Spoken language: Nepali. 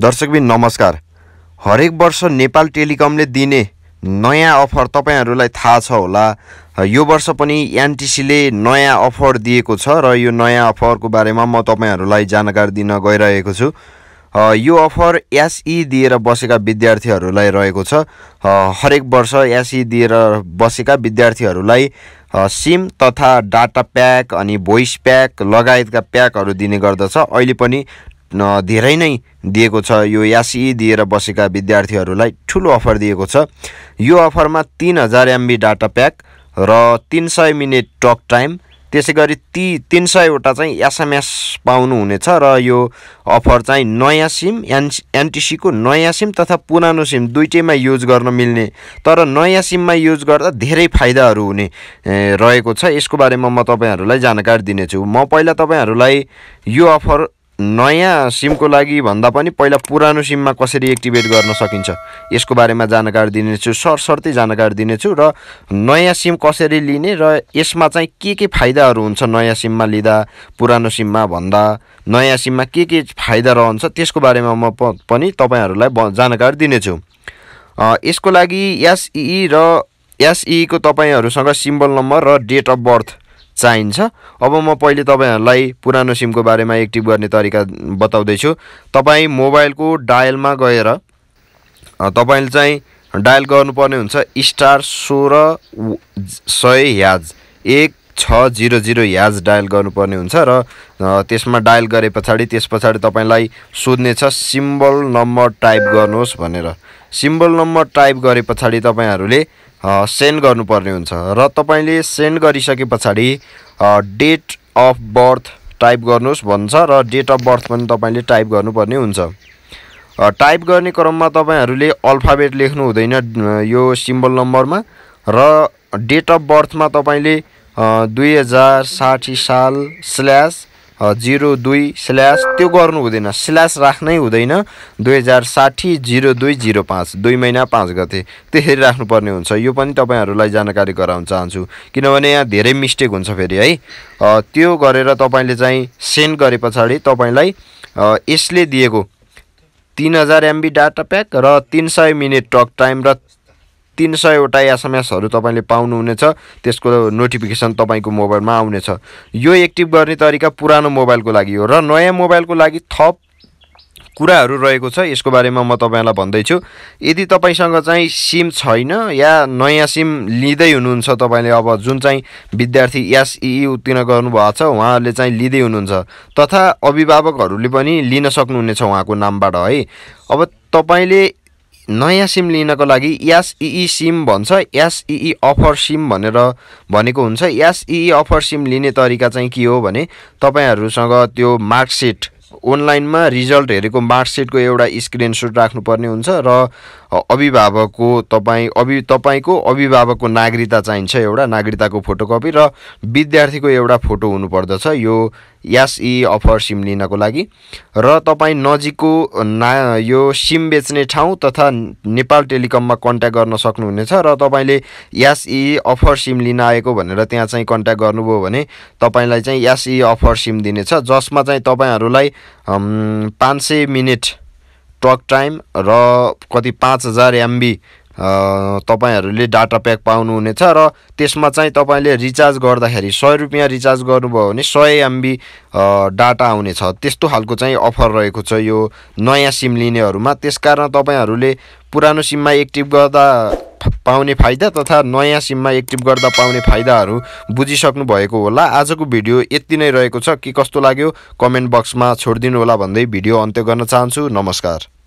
दर्शकबिन नमस्कार हरेक वर्ष नेपाल टेलिकमले दिने नयाँ अफर तपाईँहरूलाई थाहा छ होला यो वर्ष पनि एनटिसीले नयाँ अफर दिएको छ र यो नयाँ अफरको बारेमा म तपाईँहरूलाई जानकारी दिन गइरहेको छु यो अफर एसई दिएर बसेका विद्यार्थीहरूलाई रहेको छ हरेक वर्ष एसई दिएर बसेका विद्यार्थीहरूलाई सिम तथा डाटा प्याक अनि भोइस प्याक लगायतका प्याकहरू दिने गर्दछ अहिले पनि धेरै नै दिएको छ यो यासी दिएर बसेका विद्यार्थीहरूलाई ठुलो अफर दिएको छ यो अफरमा तिन हजार एमबी डाटा प्याक र तिन सय मिनट टक टाइम त्यसै गरी ती तिन सयवटा चाहिँ एसएमएस पाउनुहुनेछ र यो अफर चाहिँ नयाँ सिम एन एनटिसीको नयाँ सिम तथा पुरानो सिम दुइटैमा युज गर्न मिल्ने तर नयाँ सिममा युज गर्दा धेरै फाइदाहरू हुने रहेको छ यसको बारेमा म तपाईँहरूलाई जानकारी दिनेछु म पहिला तपाईँहरूलाई यो अफर नयाँ सिमको लागि भन्दा पनि पहिला पुरानो सिममा कसरी एक्टिभेट गर्न सकिन्छ यसको बारेमा जानकारी दिनेछु सरसर्ती जानकारी दिनेछु र नयाँ सिम कसरी लिने र यसमा चाहिँ के के फाइदाहरू हुन्छ नयाँ सिममा लिँदा पुरानो सिममा भन्दा नयाँ सिममा के के फाइदा रहन्छ त्यसको बारेमा म पनि तपाईँहरूलाई जानकारी दिनेछु यसको लागि एसई र एसईको तपाईँहरूसँग सिम्बल नम्बर र डेट अफ बर्थ चाहिन्छ अब म पहिले तपाईँहरूलाई पुरानो सिमको बारेमा एक्टिभ गर्ने तरिका बताउँदैछु तपाईँ मोबाइलको डायलमा गएर तपाईँले चाहिँ डायल गर्नुपर्ने हुन्छ स्टार सोह्र सय ह्याज एक छ जिरो जिरो ह्याज डायल गर्नुपर्ने हुन्छ र त्यसमा डायल गरे पछाडि त्यस पछाडि तपाईँलाई छ सिम्बल नम्बर टाइप गर्नुहोस् भनेर सिम्बल नम्बर टाइप गरे पछाडि तपाईँहरूले सेन्ड गर्नुपर्ने हुन्छ र तपाईँले सेन्ड गरिसके पछाडि डेट अफ बर्थ टाइप गर्नुहोस् भन्छ र डेट अफ बर्थ पनि तपाईँले टाइप गर्नुपर्ने हुन्छ टाइप गर्ने क्रममा तपाईँहरूले अल्फाबेट लेख्नु हुँदैन यो सिम्बल नम्बरमा र डेट अफ बर्थमा तपाईँले दुई हजार साठी साल स्ल्यास जिरो दुई स्ल्यास त्यो गर्नु हुँदैन स्ल्यास राख्नै हुँदैन दुई हजार साठी जिरो दुई जिरो पाँच दुई महिना पाँच गते त्यसरी राख्नुपर्ने हुन्छ यो पनि तपाईँहरूलाई जानकारी गराउन चाहन्छु किनभने यहाँ धेरै मिस्टेक हुन्छ फेरि है त्यो गरेर तपाईँले चाहिँ सेन्ड गरे पछाडि तपाईँलाई यसले दिएको तिन हजार एमबी डाटा प्याक र तिन सय मिनट टक टाइम र तिन सयवटा एसएमएसहरू तपाईँले पाउनुहुनेछ त्यसको नोटिफिकेसन तपाईँको मोबाइलमा आउनेछ यो एक्टिभ गर्ने तरिका पुरानो मोबाइलको लागि हो र नयाँ मोबाइलको लागि थप कुराहरू रहेको छ यसको बारेमा म तपाईँलाई भन्दैछु यदि तपाईँसँग चाहिँ सिम छैन या नयाँ सिम लिँदै हुनुहुन्छ तपाईँले अब जुन चाहिँ विद्यार्थी एसइई उत्तीर्ण गर्नुभएको छ उहाँहरूले चाहिँ लिँदै हुनुहुन्छ तथा अभिभावकहरूले पनि लिन सक्नुहुनेछ उहाँको नामबाट है अब तपाईँले नयाँ सिम लिनको लागि एसइई सिम भन्छ एसइई अफर सिम भनेर भनेको हुन्छ एसइई अफर सिम लिने तरिका चाहिँ के हो भने तपाईँहरूसँग त्यो मार्कसिट अनलाइनमा रिजल्ट हेरेको मार्कसिटको एउटा स्क्रिनसट राख्नुपर्ने हुन्छ र अभिभावकको तपाईँ अभि तपाईँको अभिभावकको नागरिकता चाहिन्छ एउटा नागरिकताको फोटोकपी र विद्यार्थीको एउटा फोटो हुनुपर्दछ यो यासई अफर सिम लिनको लागि र तपाईँ नजिकको ना यो सिम बेच्ने ठाउँ तथा नेपाल टेलिकममा कन्ट्याक्ट गर्न सक्नुहुनेछ र तपाईँले यासई अफर सिम लिन आएको भनेर त्यहाँ चाहिँ कन्ट्याक्ट गर्नुभयो भने तपाईँलाई चाहिँ यासई अफर सिम दिनेछ जसमा चाहिँ तपाईँहरूलाई पाँच सय मिनट टक टाइम र कति पाँच हजार एमबी तपाईँहरूले डाटा प्याक पाउनुहुनेछ र त्यसमा चाहिँ तपाईँले रिचार्ज गर्दाखेरि सय रुपियाँ रिचार्ज गर्नुभयो भने सय एमबी डाटा आउनेछ त्यस्तो खालको चाहिँ अफर रहेको छ यो नयाँ सिम लिनेहरूमा त्यसकारण तपाईँहरूले पुरानो सिममा एक्टिभ गर्दा पाउने फाइदा तथा नयाँ सिममा एक्टिभ गर्दा पाउने फाइदाहरू बुझिसक्नु भएको होला आजको भिडियो यति नै रहेको छ के कस्तो लाग्यो कमेन्ट बक्समा छोडिदिनु होला भन्दै भिडियो अन्त्य गर्न चाहन्छु नमस्कार